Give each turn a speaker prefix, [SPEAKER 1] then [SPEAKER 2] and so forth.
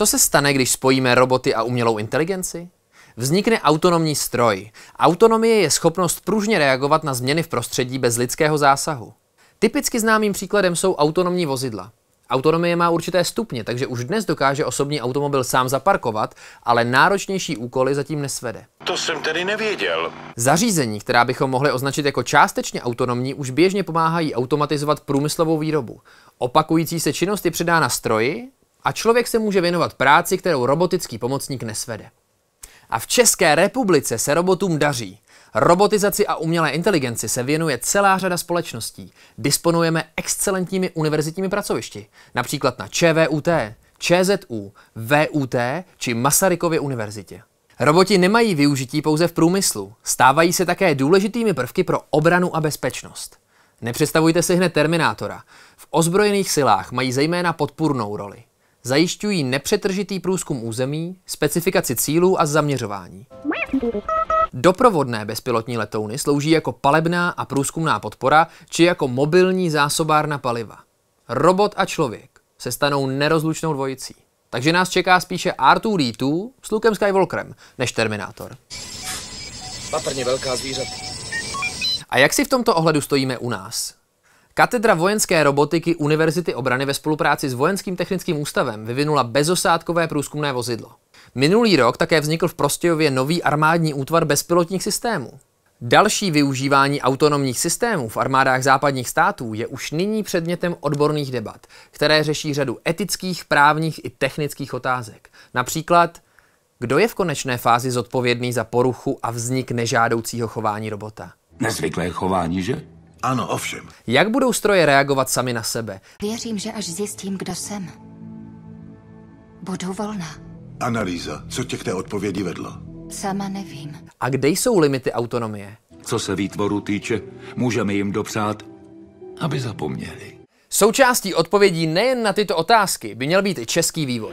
[SPEAKER 1] Co se stane, když spojíme roboty a umělou inteligenci? Vznikne autonomní stroj. Autonomie je schopnost pružně reagovat na změny v prostředí bez lidského zásahu. Typicky známým příkladem jsou autonomní vozidla. Autonomie má určité stupně, takže už dnes dokáže osobní automobil sám zaparkovat, ale náročnější úkoly zatím nesvede. To jsem tedy nevěděl. Zařízení, která bychom mohli označit jako částečně autonomní, už běžně pomáhají automatizovat průmyslovou výrobu. Opakující se činnost je předána stroji, a člověk se může věnovat práci, kterou robotický pomocník nesvede. A v České republice se robotům daří. Robotizaci a umělé inteligenci se věnuje celá řada společností. Disponujeme excelentními univerzitními pracovišti, například na ČVUT, ČZU, VUT či Masarykově univerzitě. Roboti nemají využití pouze v průmyslu, stávají se také důležitými prvky pro obranu a bezpečnost. Nepředstavujte si hned Terminátora. V ozbrojených silách mají zejména podpůrnou roli zajišťují nepřetržitý průzkum území, specifikaci cílů a zaměřování. Doprovodné bezpilotní letouny slouží jako palebná a průzkumná podpora či jako mobilní zásobárna paliva. Robot a člověk se stanou nerozlučnou dvojicí. Takže nás čeká spíše R2D2 s Lukem Skywalkerem než Terminátor. Patrně velká zvířata. A jak si v tomto ohledu stojíme u nás? Katedra vojenské robotiky Univerzity obrany ve spolupráci s Vojenským technickým ústavem vyvinula bezosádkové průzkumné vozidlo. Minulý rok také vznikl v Prostějově nový armádní útvar bezpilotních systémů. Další využívání autonomních systémů v armádách západních států je už nyní předmětem odborných debat, které řeší řadu etických, právních i technických otázek. Například, kdo je v konečné fázi zodpovědný za poruchu a vznik nežádoucího chování robota? Nezvyklé chování, že? Ano, ovšem. Jak budou stroje reagovat sami na sebe? Věřím, že až zjistím, kdo jsem, budu volná. Analýza, co tě k té odpovědi vedlo? Sama nevím. A kde jsou limity autonomie? Co se výtvoru týče, můžeme jim dopřát, aby zapomněli. Součástí odpovědí nejen na tyto otázky by měl být i český vývoj.